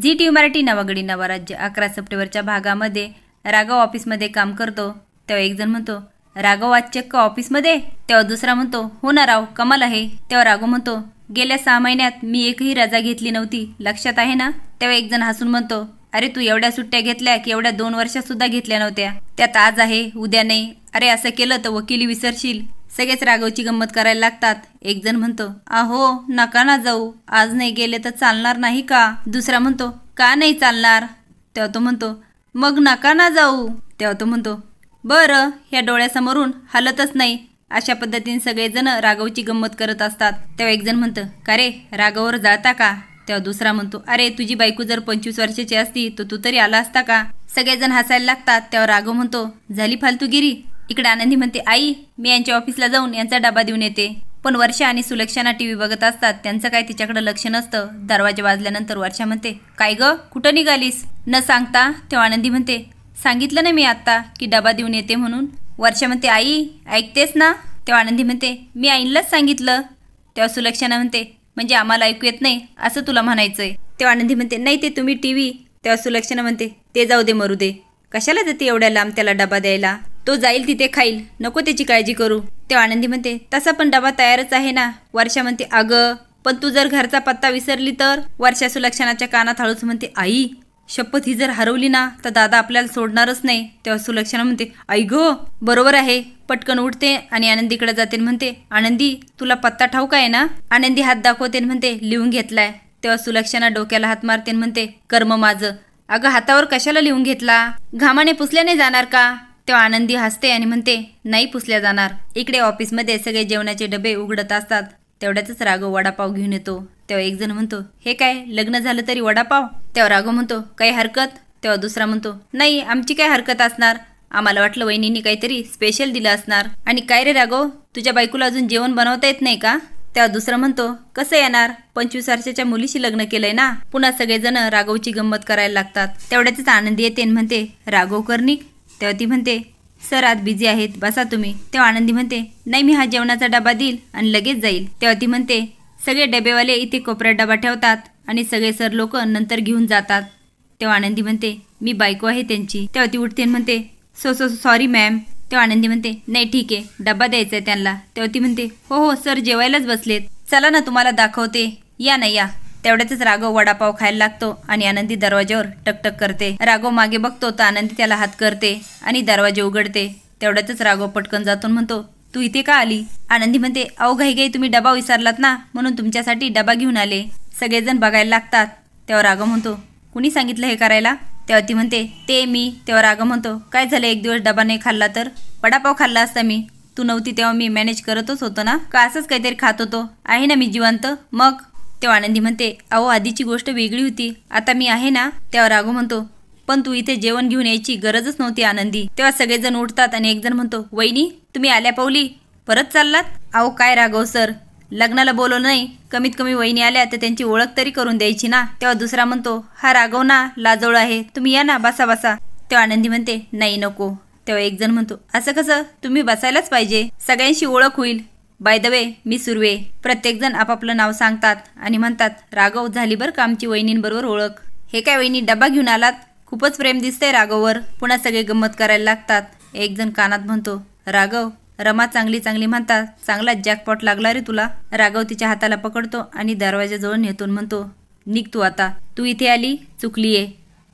G T Marathi नवागडी राज्य अकरा सप्टेंबरच्या भागामध्ये राघव ऑफिसमध्ये काम करतो तेव्हा एक जण म्हणतो राघव आज चक्क ऑफिसमध्ये तेव्हा दुसरा म्हणतो हो ना राव कमाल आहे तेव्हा राघव म्हणतो गेल्या सहा महिन्यात मी एकही रजा घेतली नव्हती लक्षात आहे ना तेव्हा एक जण हसून म्हणतो अरे तू एवढ्या सुट्ट्या घेतल्या की एवढ्या दोन वर्षात सुद्धा घेतल्या नव्हत्या त्यात आज आहे उद्या नाही अरे असं केलं तर वकिली विसरशील सगळेच रागवची गंमत करायला लागतात जण म्हणतो अहो नका ना जाऊ आज नाही गेले तर चालणार नाही का दुसरा म्हणतो का नाही चालणार तेव्हा तो म्हणतो मग नका ना जाऊ तेव्हा तो म्हणतो बरं ह्या डोळ्यासमोरून हलतच नाही अशा पद्धतीने सगळेजण राघवची गंमत करत असतात तेव्हा एकजण म्हणतं का रे रागावर जाता का तेव्हा दुसरा म्हणतो अरे तुझी बायको जर पंचवीस वर्षाची असती तर तू तरी आला असता का सगळेजण हसायला लागतात तेव्हा राघव म्हणतो झाली फालतूगिरी इकडे आनंदी म्हणते आई मी यांच्या ऑफिसला जाऊन यांचा डबा देऊन येते पण वर्षा आणि सुलक्षणा टी व्ही बघत असतात त्यांचं काय तिच्याकडे लक्ष नसतं दरवाजा वाजल्यानंतर वर्षा म्हणते काय ग कुठं निघालीस न सांगता तेव्हा आनंदी म्हणते सांगितलं ना मी आत्ता की डबा देऊन येते म्हणून वर्षा म्हणते आई ऐकतेस ना तेव्हा आनंदी म्हणते मी आईनलाच सांगितलं तेव्हा सुलक्षणा म्हणते म्हणजे आम्हाला ऐकू येत नाही असं तुला म्हणायचंय तेव्हा आनंदी म्हणते नाही ते तुम्ही टी व्ही तेव्हा सुलक्षणा म्हणते ते जाऊ दे मरू दे कशाला जाते एवढ्या लांब त्याला डबा द्यायला तो जाईल तिथे खाईल नको त्याची काळजी करू ते आनंदी म्हणते तसा पण डबा तयारच आहे ना वर्षा म्हणते अगं पण तू जर घरचा पत्ता विसरली तर वर्षा सुलक्षणाच्या कानात हळूच म्हणते आई शपथ ही जर हरवली ना तर दादा आपल्याला सोडणारच नाही तेव्हा सुलक्षणा म्हणते आई गो बरोबर आहे पटकन उठते आणि आनंदीकडे जाते म्हणते आनंदी तुला पत्ता ठाऊक आहे ना आनंदी हात दाखवते म्हणते लिहून घेतलाय तेव्हा सुलक्षणा डोक्याला हात मारते म्हणते कर्म माझं अगं हातावर कशाला लिहून घेतला घामाने पुसल्याने जाणार का तेव्हा आनंदी हसते आणि म्हणते नाही पुसल्या जाणार इकडे ऑफिसमध्ये सगळे जेवणाचे डबे उघडत असतात तेवढ्यातच राघव वडापाव घेऊन येतो तेव्हा एक जण म्हणतो हे काय लग्न झालं तरी वडापाव तेव्हा राघव म्हणतो काही हरकत तेव्हा दुसरा म्हणतो नाही आमची काय हरकत असणार आम्हाला वाटलं वहिनींनी काहीतरी स्पेशल दिलं असणार आणि काय रे राघव तुझ्या बायकोला अजून जेवण बनवता येत नाही का तेव्हा दुसरा म्हणतो कसं येणार पंचवीस वर्षाच्या मुलीशी लग्न केलंय ना पुन्हा सगळेजण राघवची गंमत करायला लागतात तेवढ्याच आनंदी येते म्हणते राघव कर्णिक तेव्हा ती म्हणते सर आज बिझी आहेत बसा तुम्ही तेव्हा आनंदी म्हणते नाही मी हा जेवणाचा डबा देईल आणि लगेच जाईल तेव्हा ती म्हणते सगळे डबेवाले इथे कोपऱ्यात डबा ठेवतात आणि सगळे सर लोक नंतर घेऊन जातात तेव्हा आनंदी म्हणते मी बायको आहे त्यांची तेव्हा ती उठते म्हणते सो सो सॉरी मॅम तेव्हा आनंदी म्हणते नाही ठीक आहे डबा द्यायचा आहे त्यांना तेव्हा ती म्हणते हो हो सर जेवायलाच बसलेत चला ना तुम्हाला दाखवते या ना या तेवढ्यातच राघव वडापाव खायला लागतो आणि आनंदी दरवाज्यावर टकटक करते राघव मागे बघतो तर आनंदी त्याला हात करते आणि दरवाजे उघडते तेवढ्यातच राघव पटकन जातो म्हणतो तू इथे का आली आनंदी म्हणते अहो घाई घाई तुम्ही डबा विसरलात ना म्हणून तुमच्यासाठी डबा घेऊन आले सगळेजण बघायला लागतात तेव्हा राघव म्हणतो कुणी सांगितलं हे करायला तेव्हा ती म्हणते ते मी तेव्हा राघव म्हणतो काय झालं एक दिवस डबा नाही खाल्ला तर वडापाव खाल्ला असता मी तू नव्हती तेव्हा मी मॅनेज करतच होतो ना का असंच काहीतरी खात होतो आहे ना मी जिवंत मग तेव्हा आनंदी म्हणते अहो आधीची गोष्ट वेगळी होती आता मी आहे ना तेव्हा राघव म्हणतो पण तू इथे जेवण घेऊन यायची गरजच नव्हती आनंदी तेव्हा सगळेजण उठतात आणि एकजण म्हणतो वहिनी तुम्ही आल्या पावली परत चाललात अहो काय राघव सर लग्नाला बोलवलं नाही कमीत कमी वहिनी आल्या तर त्यांची ओळख तरी करून द्यायची ना तेव्हा दुसरा म्हणतो हा राघव ना लाजवळ आहे तुम्ही या ना बसा बसा तेव्हा आनंदी म्हणते नाही नको तेव्हा एक जण म्हणतो असं कसं तुम्ही बसायलाच पाहिजे सगळ्यांशी ओळख होईल बाय द वे मी सुर्वे प्रत्येकजण आपापलं नाव सांगतात आणि म्हणतात राघव झाली बरं का आमची वहिनींबरोबर ओळख हे काय वहिनी डबा घेऊन आलात खूपच प्रेम दिसतंय राघववर पुन्हा सगळे गंमत करायला लागतात एकजण कानात म्हणतो राघव रमा चांगली चांगली म्हणतात चांगला जॅकपॉट लागला रे तुला राघव तिच्या हाताला पकडतो आणि दरवाजाजवळ नेतून म्हणतो निघ तू आता तू इथे आली चुकली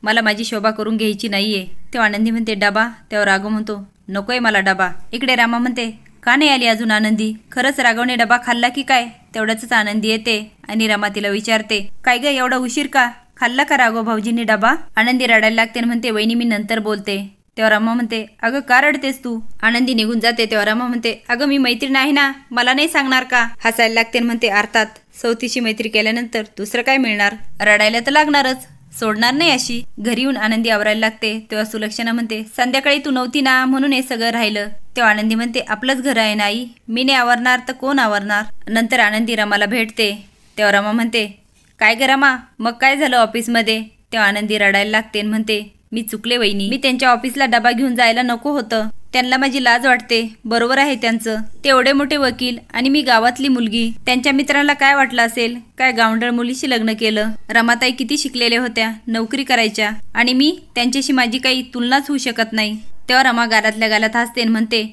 मला माझी शोभा करून घ्यायची नाहीये तेव्हा आनंदी म्हणते डबा तेव्हा राघव म्हणतो नकोय मला डबा इकडे रामा म्हणते का नाही आली अजून आनंदी खरंच राघवने डबा खाल्ला की काय तेवढ्याच आनंदी येते आणि रमा तिला विचारते काय ग एवढा उशीर का खाल्ला का राघव भाऊजींनी डबा आनंदी रडायला लागते म्हणते वहिनी मी नंतर बोलते तेव्हा रमा म्हणते अगं का रडतेस तू आनंदी निघून जाते तेव्हा रमा म्हणते अगं मी मैत्रीण आहे ना मला नाही सांगणार का हसायला लागते म्हणते अर्थात चौथीशी मैत्री केल्यानंतर दुसरं काय मिळणार रडायला तर लागणारच सोडणार नाही अशी घरी येऊन आनंदी आवरायला लागते तेव्हा सुलक्षणा म्हणते संध्याकाळी तू नव्हती ना म्हणून हे सगळं राहिलं तेव्हा आनंदी म्हणते आपलंच घर आहे ना आई मी नाही आवरणार तर कोण आवरणार नंतर आनंदी रमाला भेटते तेव्हा रमा म्हणते काय ग रमा मग काय झालं ऑफिसमध्ये तेव्हा आनंदी रडायला लागते म्हणते मी चुकले वहिनी मी त्यांच्या ऑफिसला डबा घेऊन जायला नको होतं त्यांना माझी लाज वाटते बरोबर आहे त्यांचं ते एवढे मोठे वकील आणि मी गावातली मुलगी त्यांच्या मित्राला काय वाटलं असेल काय गावंडळ मुलीशी लग्न केलं रमाताई किती शिकलेल्या होत्या नोकरी करायच्या आणि मी त्यांच्याशी माझी काही तुलनाच होऊ शकत नाही तेव्हा रमा गारातल्या गालात हसते म्हणते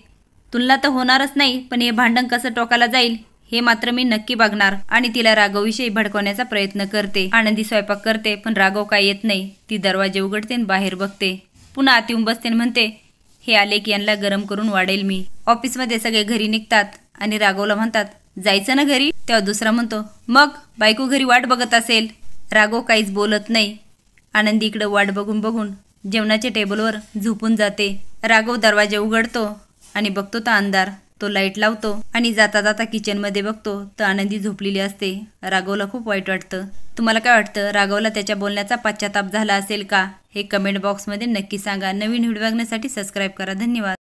तुलना तर होणारच नाही पण हे भांडण कसं टोकाला जाईल हे मात्र मी नक्की बघणार आणि तिला राघवविषयी भडकवण्याचा प्रयत्न करते आनंदी स्वयंपाक करते पण राघव काय येत नाही ती दरवाजे उघडते आणि बाहेर बघते पुन्हा आत बसते म्हणते हे आले की यांना गरम करून वाढेल मी ऑफिसमध्ये सगळे घरी निघतात आणि राघवला म्हणतात जायचं ना घरी तेव्हा दुसरा म्हणतो मग बायको घरी वाट बघत असेल राघव काहीच बोलत नाही आनंदी इकडं वाट बघून बघून जेवणाच्या टेबलवर झोपून जाते राघव दरवाजे उघडतो आणि बघतो तर अंधार तो लाईट लावतो आणि जाता जाता किचन मध्ये बघतो तर आनंदी झोपलेली असते राघवला खूप वाईट वाटतं तुम्हाला काय वाटतं राघवला त्याच्या बोलण्याचा पश्चाताप झाला असेल का हे कमेंट बॉक्स मध्ये नक्की सांगा नवीन व्हिडिओ बघण्यासाठी सबस्क्राईब करा धन्यवाद